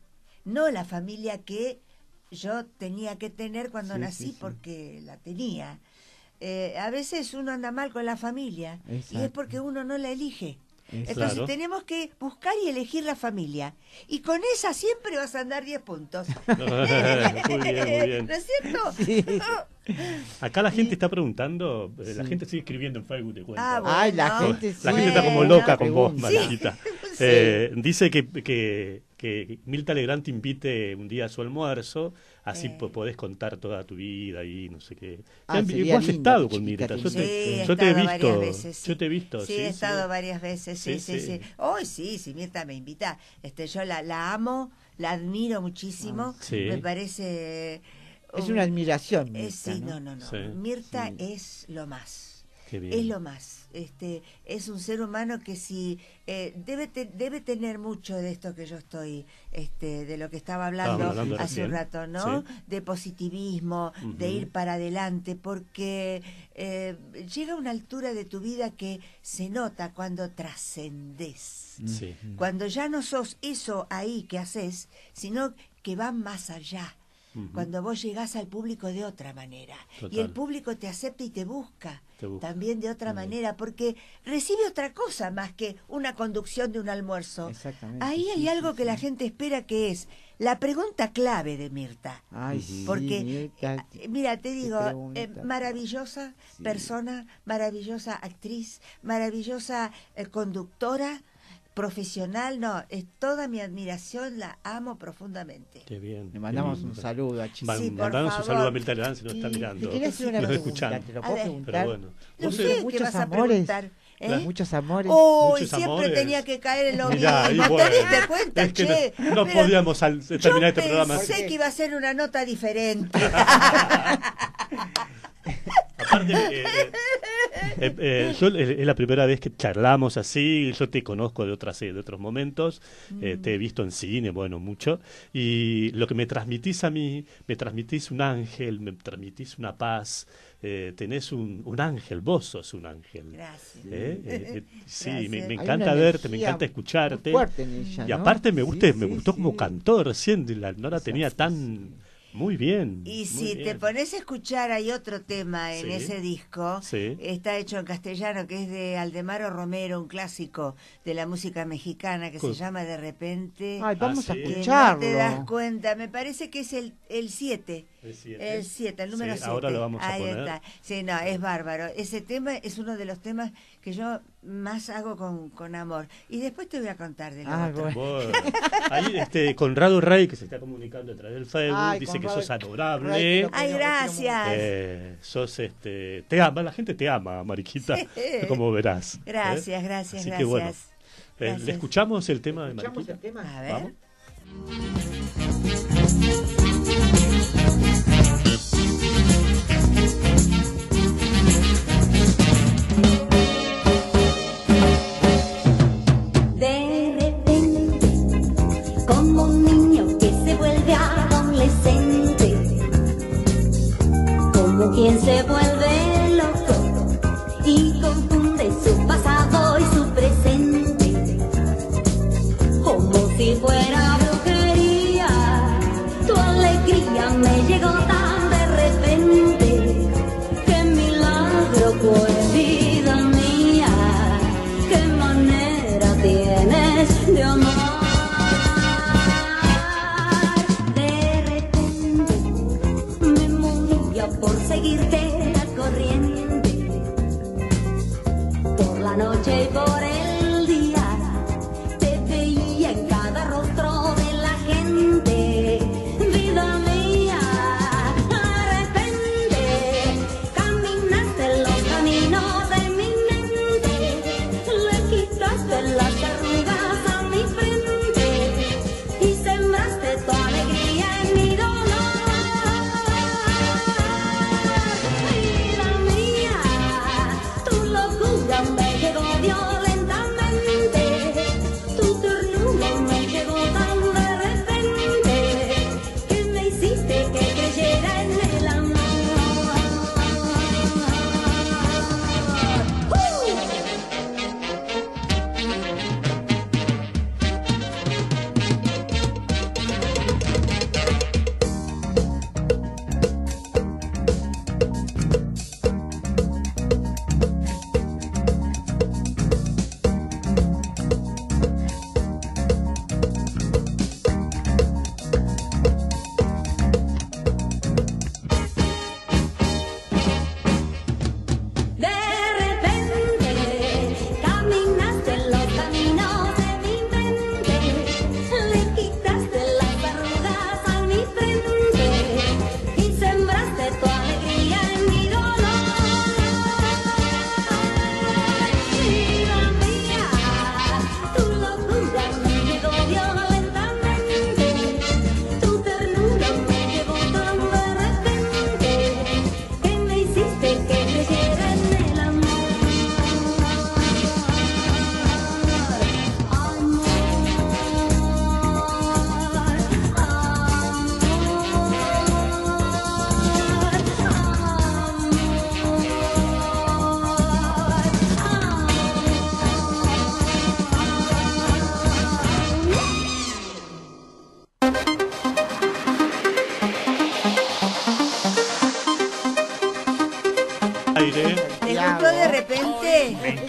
No la familia que yo tenía que tener cuando nací porque la tenía. Eh, a veces uno anda mal con la familia y es porque uno no la elige. Entonces tenemos que buscar y elegir la familia. Y con esa siempre vas a andar 10 puntos. muy bien, muy bien. ¿No es cierto? Acá la gente está preguntando, eh, la gente sigue escribiendo en Facebook, te Ah, la, gente, la gente está como loca con vos, Marquita. Eh, dice que que Mirta Legrand te invite un día a su almuerzo, así podés contar toda tu vida y no sé qué. Ah, vos has estado con Mirta, yo te, he visto. Veces, Sí, he estado varias veces, sí, sí, sí. Hoy sí, si oh, Mirta me invita, este, yo la, la amo, la admiro muchísimo, ah, me parece... Es una um, admiración. Eh, Mirta, no, Mirta es lo más es lo más. Este, es un ser humano que si eh, debe, tener mucho de esto que yo estoy, este, de lo que estaba hablando, hace un rato, ¿no? De positivismo, de ir para adelante, porque eh, llega una altura de tu vida que se nota cuando Trascendes Cuando ya no sos eso ahí que haces, sino que va más allá cuando vos llegás al público de otra manera. Y el público te acepta y te busca. También de otra manera, porque recibe otra cosa más que una conducción de un almuerzo. Ahí hay algo que la gente espera que es la pregunta clave de Mirta. porque, eh, mira, te digo, eh, maravillosa persona, maravillosa actriz, maravillosa eh, conductora profesional, no, es toda mi admiración, la amo profundamente. Qué bien. Le mandamos un saludo a Chile. Sí, mandamos un saludo a Milta si nos está mirando. Quería hacer una pregunta, te lo puedo preguntar. Pero bueno. No sé qué vas a preguntar. ¿eh? Muchos amores. Oh, siempre tenía que caer en lo mismo. Bueno, ¿Te diste cuenta, que No, podíamos terminar este programa. Sé que iba a ser una nota diferente. Eh, eh, eh, es la primera vez que charlamos así, yo te conozco de otras de otros momentos, te he mm. visto en cine, bueno, mucho, y lo que me transmitís a mí, me transmitís un ángel, me transmitís una paz, tenés un, un, ángel, vos sos un ángel. Gracias. sí, Me, encanta verte, me encanta escucharte. Y aparte me, guste me gustó como cantor recién, la, no la tenía tan muy bien. Y si te pones a escuchar, hay otro tema en ese disco. Sí. Está hecho en castellano, que es de Aldemaro Romero, un clásico de la música mexicana que se llama De repente. Ay, vamos a ah, escucharlo. No te das cuenta, me parece que es el 7. El 7. El 7, el, número 7. ahora lo vamos a Ahí Está. Sí, no, es bárbaro. Ese tema es uno de los temas que yo más hago con, con, amor. Y después te voy a contar de la ah, Ahí este, Conrado Rey, que se está comunicando a través del Facebook, dice que sos adorable. Ay, gracias. Eh, sos, este, te ama, la gente te ama, Mariquita, como verás. Gracias, ¿eh? gracias, gracias, Así gracias. Que, bueno, eh, ¿Le escuchamos el tema de Mariquita? El tema? A ver.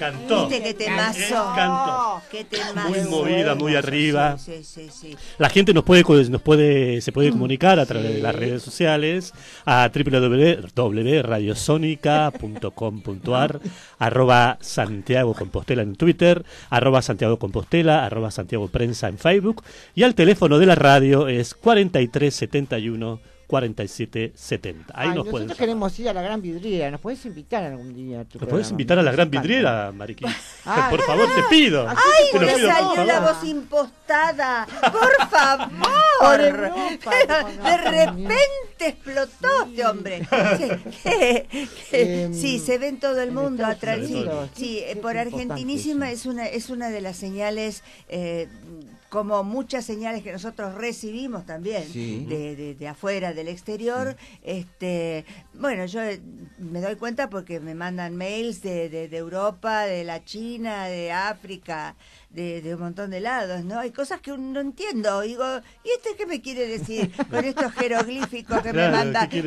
encantó. Muy movida, muy arriba. La gente nos puede, nos puede, se puede mm. comunicar a través de las redes sociales a www.radiosónica.com.ar arroba Santiago Compostela en Twitter, arroba Santiago Compostela, arroba Santiago Prensa en Facebook y al teléfono de la radio es 4371 4770. Ahí nos Nosotros queremos ir a la Gran Vidriera. ¿Nos puedes invitar algún día? A ¿Nos puedes invitar a la Gran Vidriera, Mariquín? por favor, te pido. ¡Ay, me salió la voz impostada! ¡Por favor! de repente explotó este hombre. Sí, em, se ve todo el mundo. Atrás, sí, sí, eh, por Argentinísima es una, es una de las señales eh, como muchas señales que nosotros recibimos también de, afuera, del exterior, este, bueno, yo eh, me doy cuenta porque me mandan mails de, de Europa, de la China, de África, de, un montón de lados, ¿no? Hay cosas que no entiendo. Digo, ¿y este qué me quiere decir con estos jeroglíficos que me manda Y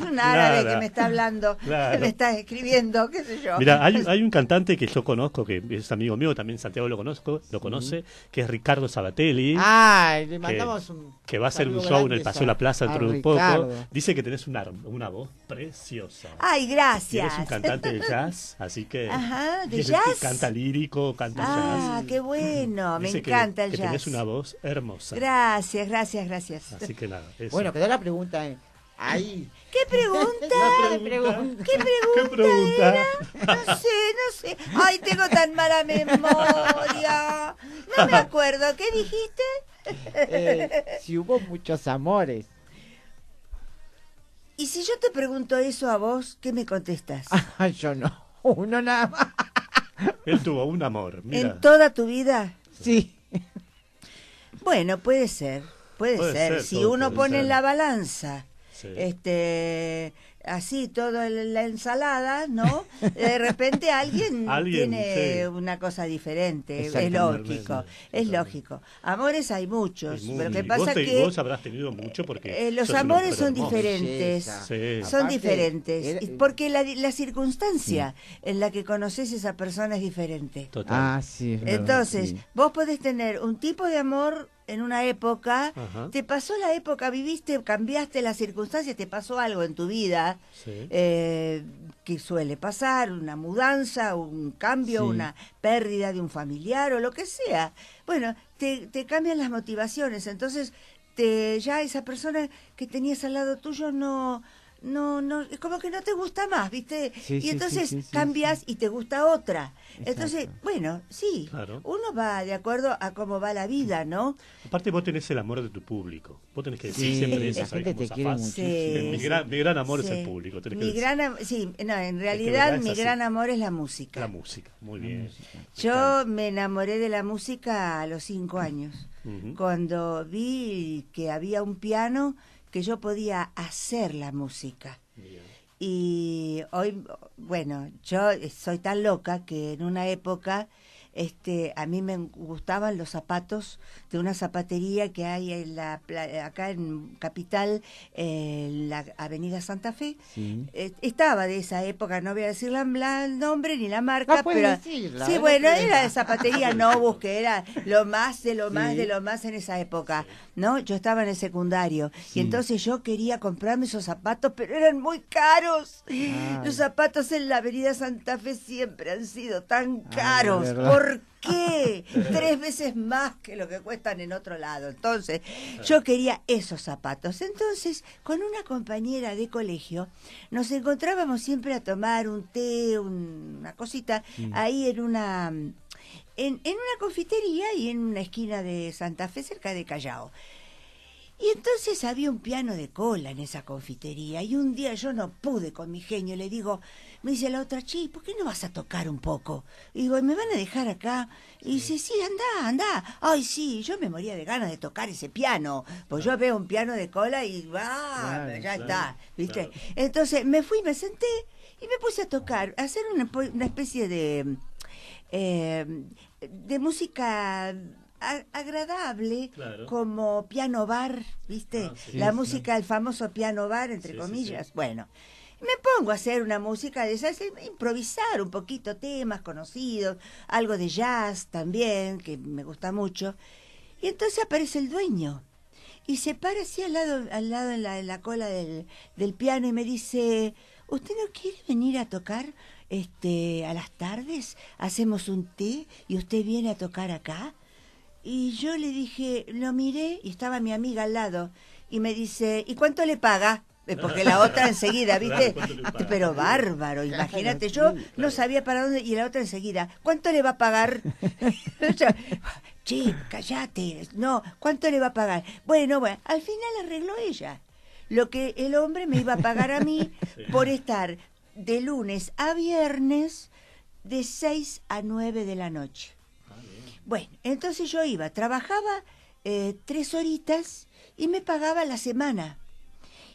un árabe que me está hablando, que me está escribiendo, qué sé yo. Mira, hay, un cantante que yo conozco, que es amigo mío, también Santiago lo conozco, lo conoce, que es Ricardo Sabatelli. le mandamos que, un. Que va a hacer un show en el Paseo de la Plaza dentro de un poco. Dice que tenés una, una voz preciosa. Ay, gracias. es un cantante de jazz, así que. Ajá, de jazz. canta lírico, canta ah, jazz. Ah, qué bueno bueno, me encanta el que jazz. una voz hermosa. Gracias, gracias, gracias. Así que nada. Bueno, quedó la pregunta. Ahí. ¿Qué pregunta? ¿Qué pregunta? ¿Qué pregunta? No sé, no sé. Ay, tengo tan mala memoria. No me acuerdo. ¿Qué dijiste? Eh, si hubo muchos amores. Y si yo te pregunto eso a vos, ¿qué me contestas? yo no. Uno nada más. Él tuvo un amor. ¿En toda tu vida? Sí. Bueno, puede ser, puede, ser. Si uno pone en la balanza, este así toda la ensalada, ¿no? De repente alguien, tiene una cosa diferente, es lógico, es lógico. Amores hay muchos, pero que pasa que vos habrás tenido mucho porque eh, los amores son diferentes, son diferentes, porque la, circunstancia en la que conoces a esa persona es diferente. Total. Ah, Entonces, vos podés tener un tipo de amor en una época, te pasó la época, viviste, cambiaste las circunstancias, te pasó algo en tu vida eh, que suele pasar, una mudanza, un cambio, una pérdida de un familiar o lo que sea. Bueno, te, te cambian las motivaciones, entonces te, ya esa persona que tenías al lado tuyo no, no, no, es como que no te gusta más, ¿viste? y entonces cambias y te gusta otra. Entonces, bueno, sí, uno va de acuerdo a cómo va la vida, ¿no? Aparte vos tenés el amor de tu público, vos tenés que decir siempre eso, la te quiere mi, gran, mi, gran, amor es el público. mi gran, sí, no, en realidad mi gran amor es la música. La música, muy bien. Yo me enamoré de la música a los cinco años, cuando vi que había un piano que yo podía hacer la música. Y hoy, bueno, yo soy tan loca que en una época este, a mí me gustaban los zapatos de una zapatería que hay en la, acá en Capital, en la Avenida Santa Fe. Eh, estaba de esa época, no voy a decir el nombre ni la marca, pero... sí, bueno, era de zapatería no que era lo más de lo más de lo más en esa época, ¿no? Yo estaba en el secundario y entonces yo quería comprarme esos zapatos, pero eran muy caros. Los zapatos en la Avenida Santa Fe siempre han sido tan caros. ¿Por qué? Tres veces más que lo que cuestan en otro lado. Entonces, yo quería esos zapatos. Entonces, con una compañera de colegio, nos encontrábamos siempre a tomar un té, una cosita, mm. ahí en una... en una confitería y en una esquina de Santa Fe, cerca de Callao. Y entonces había un piano de cola en esa confitería y un día yo no pude con mi genio. Le digo, me dice la otra, chi, ¿por qué no vas a tocar un poco? Y digo, ¿me van a dejar acá? Y dice, sí, anda, anda. Ay, sí, yo me moría de ganas de tocar ese piano. Pues yo veo un piano de cola y va, ya está, ¿viste? Entonces me fui, me senté y me puse a tocar, a hacer una, especie de, eh, de música agradable como piano bar, ¿viste? Ah, la música, el famoso piano bar, entre comillas. Bueno, me pongo a hacer una música de esas, eh, improvisar un poquito temas conocidos, algo de jazz también, que me gusta mucho. Y entonces aparece el dueño y se para así al lado, al lado en, la, cola del, del piano y me dice, ¿usted no quiere venir a tocar? este, a las tardes hacemos un té y usted viene a tocar acá. Y yo le dije, lo miré y estaba mi amiga al lado. Y me dice, ¿y cuánto le paga? Eh, porque la otra enseguida, ¿viste? Pero bárbaro, imagínate, yo no sabía para dónde y la otra enseguida, ¿cuánto le va a pagar? che, callate, no, ¿cuánto le va a pagar? Bueno, bueno, al final arregló ella lo que el hombre me iba a pagar a mí por estar de lunes a viernes de 6 a 9 de la noche. Bueno, entonces yo iba, trabajaba eh, tres horitas y me pagaba la semana.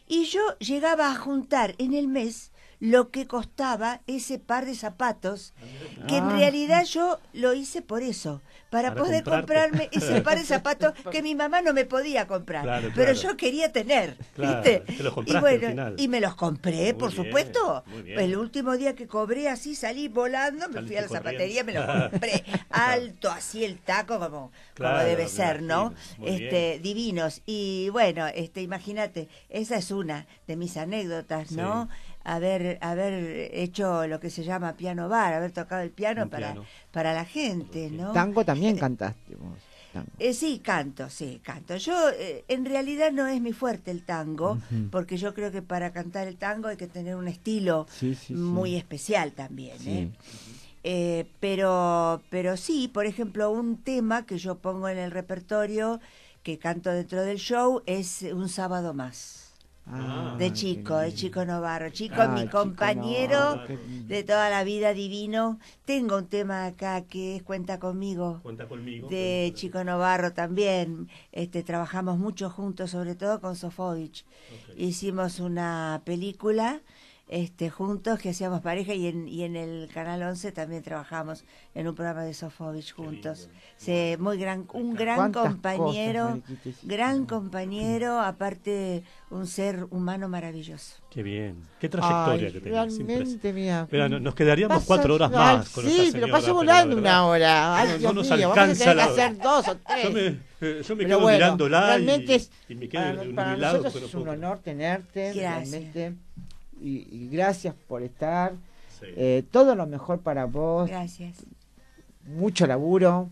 Y yo llegaba a juntar en el mes lo que costaba ese par de zapatos, que en ah. realidad yo lo hice por eso, para, poder comprarme ese par de zapatos que mi mamá no me podía comprar, pero yo quería tener, ¿viste? y bueno, y me los compré, por supuesto. El último día que cobré así salí volando, me fui a la zapatería, me los compré alto así el taco como, como debe ser, ¿no? Este divinos y bueno, este imagínate, esa es una de mis anécdotas, ¿no? haber, haber hecho lo que se llama piano bar, haber tocado el piano, para, para la gente, ¿no? Tango también eh, cantaste Eh, sí, canto, sí, canto. Yo, eh, en realidad no es mi fuerte el tango, porque yo creo que para cantar el tango hay que tener un estilo muy especial también. ¿eh? ¿eh? pero, pero sí, por ejemplo, un tema que yo pongo en el repertorio, que canto dentro del show, es Un sábado más. Ah, de Chico, de Chico Novarro Chico, ah, mi compañero de toda la vida divino. Tengo un tema acá que es Cuenta conmigo. Cuenta conmigo. De Chico Novarro también. Este, trabajamos mucho juntos, sobre todo con Sofovich. Hicimos una película este, juntos, que hacíamos pareja y en, el Canal 11 también trabajamos en un programa de Sofovich juntos. muy gran, un gran compañero, gran compañero, aparte un ser humano maravilloso. Qué bien, qué trayectoria que tenías. Realmente, mía, nos quedaríamos cuatro horas más. Con sí, pero pasó volando una hora. Ay, no, Dios nos mío, alcanza vamos a tener que hacer dos o tres. Yo me, eh, yo me quedo mirándola y, es, para, es un honor tenerte, realmente y, gracias por estar. Eh, todo lo mejor para vos. Gracias. Mucho laburo.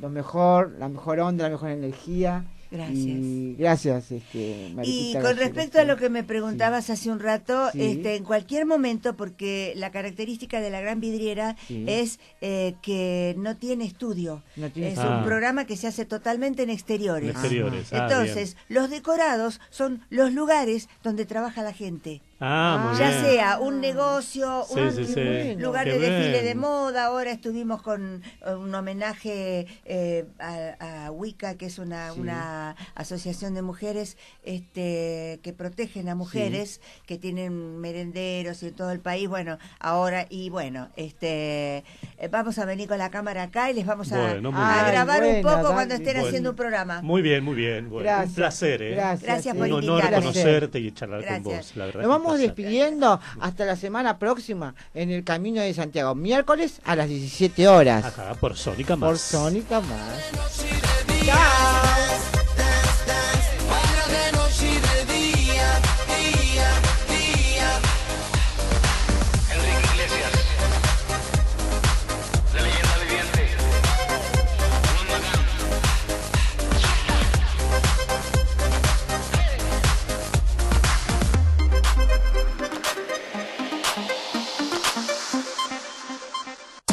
Lo mejor, la mejor onda, la mejor energía. Gracias. gracias, este, Y con respecto a lo que me preguntabas hace un rato, este, en cualquier momento, porque la característica de la gran vidriera es eh, que no tiene estudio. es un programa que se hace totalmente en exteriores. Ah, Entonces, los decorados son los lugares donde trabaja la gente. Ah, ah, ya sea un negocio, un lugar de desfile de moda. Ahora estuvimos con eh, un homenaje eh, a, WICA que es una, una asociación de mujeres este, que protegen a mujeres que tienen merenderos y en todo el país. Bueno, ahora y bueno, este, eh, vamos a venir con la cámara acá y les vamos a, grabar un poco cuando estén haciendo un programa. Muy bien, muy bien. Un placer. ¿eh? Gracias. por Un honor conocerte y charlar con vos. La verdad despidiendo hasta la semana próxima en el Camino de Santiago, miércoles a las 17 horas. Acá por Sónica Más. Por Sónica Más.